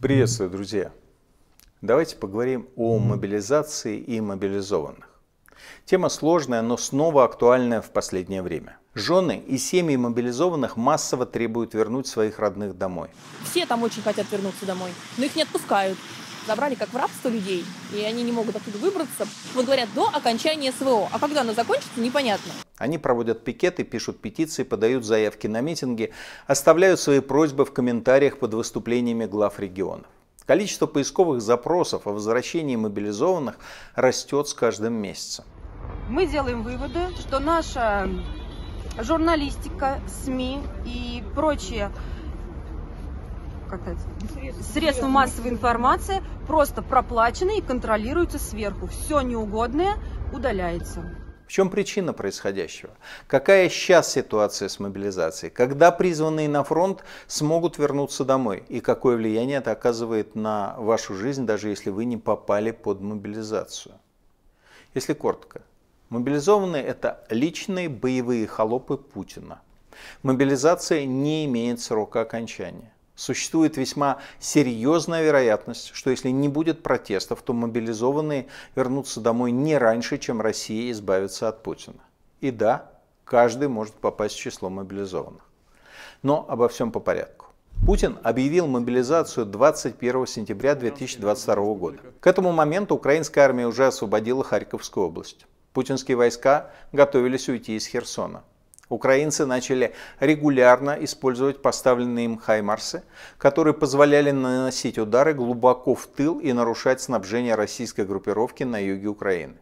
Приветствую, друзья! Давайте поговорим о мобилизации и мобилизованных. Тема сложная, но снова актуальная в последнее время. Жены и семьи мобилизованных массово требуют вернуть своих родных домой. Все там очень хотят вернуться домой, но их не отпускают забрали как в рабство людей, и они не могут оттуда выбраться. Вот говорят, до окончания СВО. А когда оно закончится, непонятно. Они проводят пикеты, пишут петиции, подают заявки на митинги, оставляют свои просьбы в комментариях под выступлениями глав регионов. Количество поисковых запросов о возвращении мобилизованных растет с каждым месяцем. Мы делаем выводы, что наша журналистика, СМИ и прочие как это, средства массовой информации просто проплачены и контролируются сверху. Все неугодное удаляется. В чем причина происходящего? Какая сейчас ситуация с мобилизацией? Когда призванные на фронт смогут вернуться домой? И какое влияние это оказывает на вашу жизнь, даже если вы не попали под мобилизацию? Если коротко, мобилизованные – это личные боевые холопы Путина. Мобилизация не имеет срока окончания существует весьма серьезная вероятность, что если не будет протестов, то мобилизованные вернутся домой не раньше, чем Россия избавится от Путина. И да, каждый может попасть в число мобилизованных. Но обо всем по порядку. Путин объявил мобилизацию 21 сентября 2022 года. К этому моменту украинская армия уже освободила Харьковскую область. Путинские войска готовились уйти из Херсона. Украинцы начали регулярно использовать поставленные им «Хаймарсы», которые позволяли наносить удары глубоко в тыл и нарушать снабжение российской группировки на юге Украины.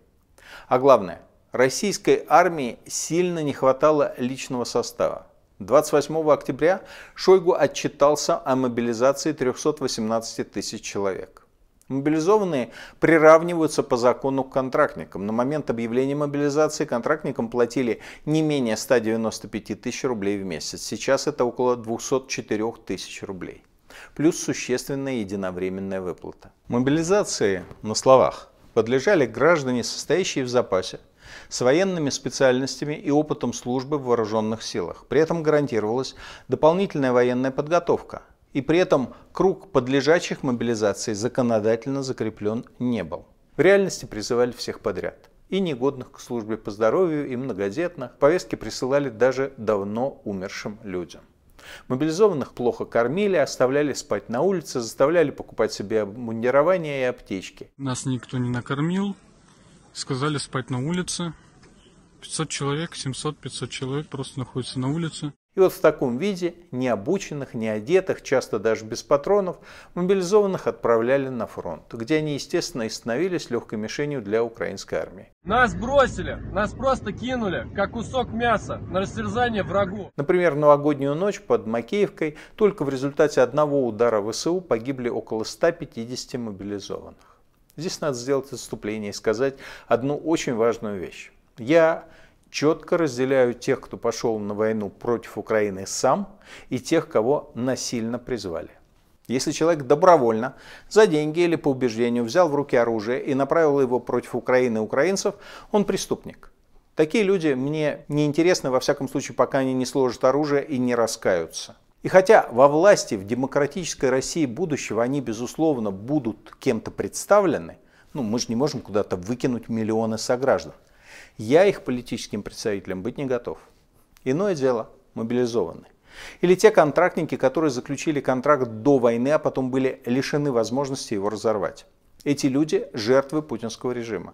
А главное, российской армии сильно не хватало личного состава. 28 октября Шойгу отчитался о мобилизации 318 тысяч человек. Мобилизованные приравниваются по закону к контрактникам. На момент объявления мобилизации контрактникам платили не менее 195 тысяч рублей в месяц. Сейчас это около 204 тысяч рублей. Плюс существенная единовременная выплата. Мобилизации на словах подлежали граждане, состоящие в запасе, с военными специальностями и опытом службы в вооруженных силах. При этом гарантировалась дополнительная военная подготовка – и при этом круг подлежащих мобилизации законодательно закреплен не был. В реальности призывали всех подряд. И негодных к службе по здоровью, и многодетных. Повестки присылали даже давно умершим людям. Мобилизованных плохо кормили, оставляли спать на улице, заставляли покупать себе обмундирование и аптечки. Нас никто не накормил, сказали спать на улице. 500 человек, 700-500 человек просто находятся на улице. И вот в таком виде необученных, неодетых, часто даже без патронов, мобилизованных отправляли на фронт, где они, естественно, и становились легкой мишенью для украинской армии. Нас бросили, нас просто кинули, как кусок мяса, на растерзание врагу. Например, новогоднюю ночь под Макеевкой только в результате одного удара ВСУ погибли около 150 мобилизованных. Здесь надо сделать отступление и сказать одну очень важную вещь. Я четко разделяю тех, кто пошел на войну против Украины сам, и тех, кого насильно призвали. Если человек добровольно, за деньги или по убеждению взял в руки оружие и направил его против Украины и украинцев, он преступник. Такие люди мне не интересны, во всяком случае, пока они не сложат оружие и не раскаются. И хотя во власти в демократической России будущего они, безусловно, будут кем-то представлены, ну, мы же не можем куда-то выкинуть миллионы сограждан. Я их политическим представителем быть не готов. Иное дело мобилизованы. Или те контрактники, которые заключили контракт до войны, а потом были лишены возможности его разорвать. Эти люди – жертвы путинского режима.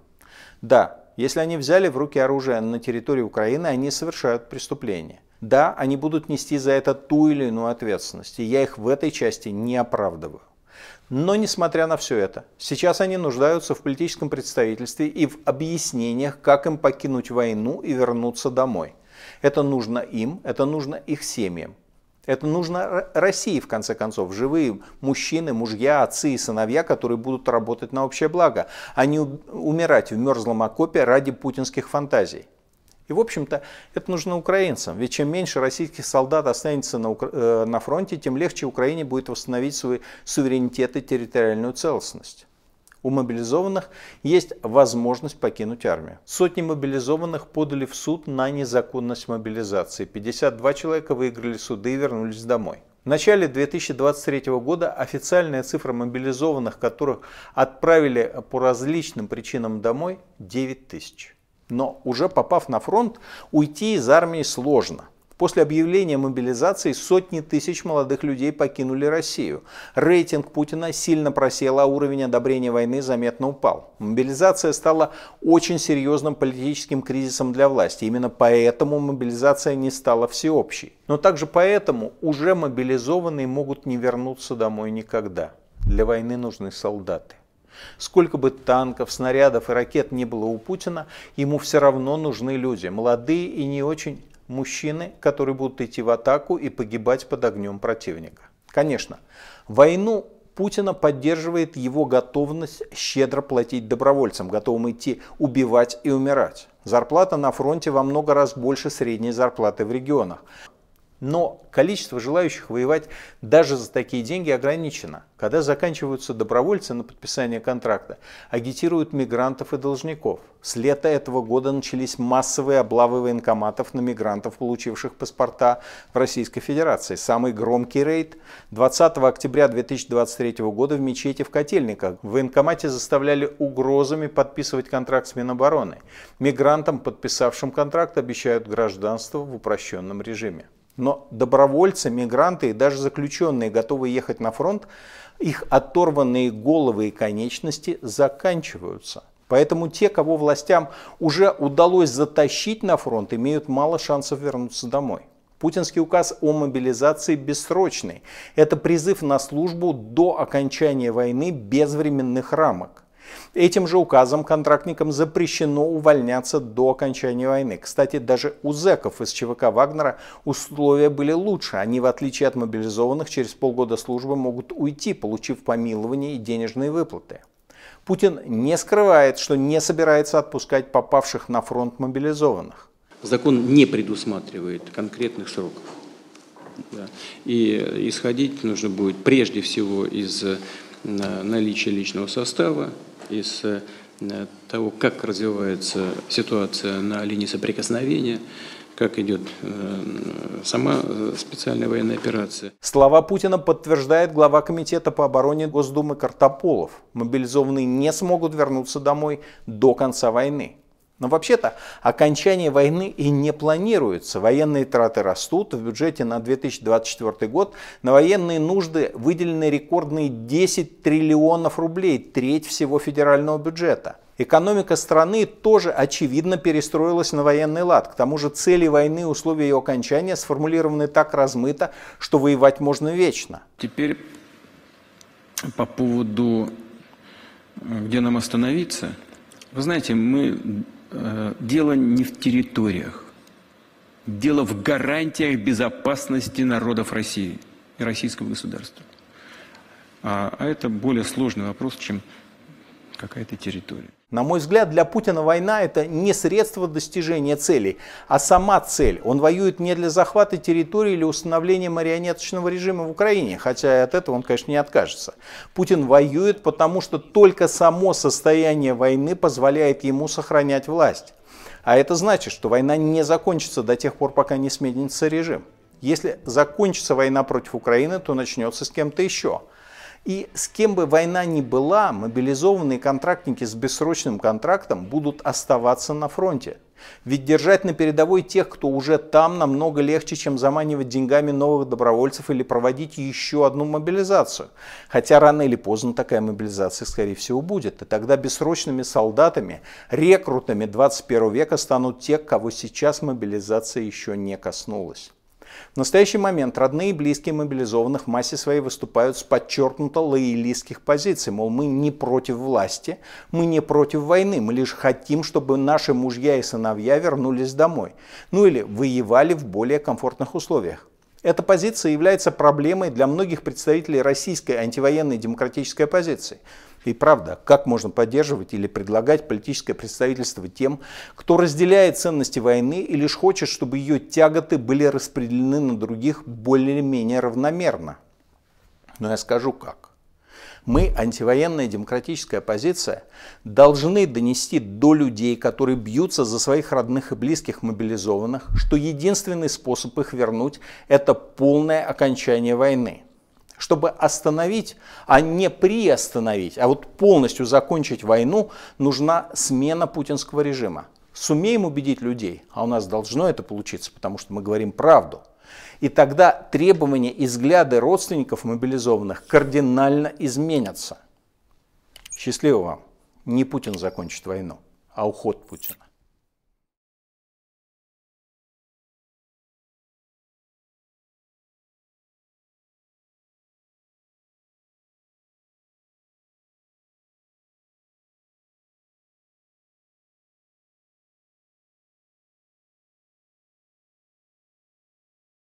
Да, если они взяли в руки оружие на территории Украины, они совершают преступление. Да, они будут нести за это ту или иную ответственность, и я их в этой части не оправдываю. Но несмотря на все это, сейчас они нуждаются в политическом представительстве и в объяснениях, как им покинуть войну и вернуться домой. Это нужно им, это нужно их семьям. Это нужно России, в конце концов, живые мужчины, мужья, отцы и сыновья, которые будут работать на общее благо, а не умирать в мерзлом окопе ради путинских фантазий. И, в общем-то, это нужно украинцам. Ведь чем меньше российских солдат останется на, Укра... Э, на фронте, тем легче Украине будет восстановить свой суверенитет и территориальную целостность. У мобилизованных есть возможность покинуть армию. Сотни мобилизованных подали в суд на незаконность мобилизации. 52 человека выиграли суды и вернулись домой. В начале 2023 года официальная цифра мобилизованных, которых отправили по различным причинам домой, 9 тысяч но уже попав на фронт, уйти из армии сложно. После объявления мобилизации сотни тысяч молодых людей покинули Россию. Рейтинг Путина сильно просел, а уровень одобрения войны заметно упал. Мобилизация стала очень серьезным политическим кризисом для власти. Именно поэтому мобилизация не стала всеобщей. Но также поэтому уже мобилизованные могут не вернуться домой никогда. Для войны нужны солдаты. Сколько бы танков, снарядов и ракет не было у Путина, ему все равно нужны люди, молодые и не очень мужчины, которые будут идти в атаку и погибать под огнем противника. Конечно, войну Путина поддерживает его готовность щедро платить добровольцам, готовым идти убивать и умирать. Зарплата на фронте во много раз больше средней зарплаты в регионах. Но количество желающих воевать даже за такие деньги ограничено. Когда заканчиваются добровольцы на подписание контракта, агитируют мигрантов и должников. С лета этого года начались массовые облавы военкоматов на мигрантов, получивших паспорта в Российской Федерации. Самый громкий рейд 20 октября 2023 года в мечети в Котельниках. В военкомате заставляли угрозами подписывать контракт с Минобороны. Мигрантам, подписавшим контракт, обещают гражданство в упрощенном режиме. Но добровольцы, мигранты и даже заключенные, готовые ехать на фронт, их оторванные головы и конечности заканчиваются. Поэтому те, кого властям уже удалось затащить на фронт, имеют мало шансов вернуться домой. Путинский указ о мобилизации бессрочный. Это призыв на службу до окончания войны без временных рамок. Этим же указом контрактникам запрещено увольняться до окончания войны. Кстати, даже у зэков из ЧВК Вагнера условия были лучше. Они, в отличие от мобилизованных, через полгода службы могут уйти, получив помилование и денежные выплаты. Путин не скрывает, что не собирается отпускать попавших на фронт мобилизованных. Закон не предусматривает конкретных сроков. Да. И исходить нужно будет прежде всего из э, наличия личного состава, из э, того, как развивается ситуация на линии соприкосновения, как идет э, сама э, специальная военная операция. Слова Путина подтверждает глава Комитета по обороне Госдумы Картополов. Мобилизованные не смогут вернуться домой до конца войны. Но вообще-то окончание войны и не планируется. Военные траты растут. В бюджете на 2024 год на военные нужды выделены рекордные 10 триллионов рублей, треть всего федерального бюджета. Экономика страны тоже, очевидно, перестроилась на военный лад. К тому же цели войны и условия ее окончания сформулированы так размыто, что воевать можно вечно. Теперь по поводу, где нам остановиться. Вы знаете, мы Э, дело не в территориях, дело в гарантиях безопасности народов России и российского государства. А, а это более сложный вопрос, чем какая-то территория. На мой взгляд, для Путина война – это не средство достижения целей, а сама цель. Он воюет не для захвата территории или установления марионеточного режима в Украине, хотя от этого он, конечно, не откажется. Путин воюет, потому что только само состояние войны позволяет ему сохранять власть. А это значит, что война не закончится до тех пор, пока не сменится режим. Если закончится война против Украины, то начнется с кем-то еще – и с кем бы война ни была, мобилизованные контрактники с бессрочным контрактом будут оставаться на фронте. Ведь держать на передовой тех, кто уже там, намного легче, чем заманивать деньгами новых добровольцев или проводить еще одну мобилизацию. Хотя рано или поздно такая мобилизация, скорее всего, будет. И тогда бессрочными солдатами, рекрутами 21 века станут те, кого сейчас мобилизация еще не коснулась. В настоящий момент родные и близкие мобилизованных в массе своей выступают с подчеркнуто лоялистских позиций, мол, мы не против власти, мы не против войны, мы лишь хотим, чтобы наши мужья и сыновья вернулись домой, ну или воевали в более комфортных условиях. Эта позиция является проблемой для многих представителей российской антивоенной демократической оппозиции – и правда, как можно поддерживать или предлагать политическое представительство тем, кто разделяет ценности войны и лишь хочет, чтобы ее тяготы были распределены на других более-менее равномерно? Но я скажу как. Мы, антивоенная демократическая оппозиция, должны донести до людей, которые бьются за своих родных и близких мобилизованных, что единственный способ их вернуть – это полное окончание войны – чтобы остановить, а не приостановить, а вот полностью закончить войну, нужна смена путинского режима. Сумеем убедить людей, а у нас должно это получиться, потому что мы говорим правду. И тогда требования и взгляды родственников мобилизованных кардинально изменятся. Счастливо вам. Не Путин закончит войну, а уход Путина.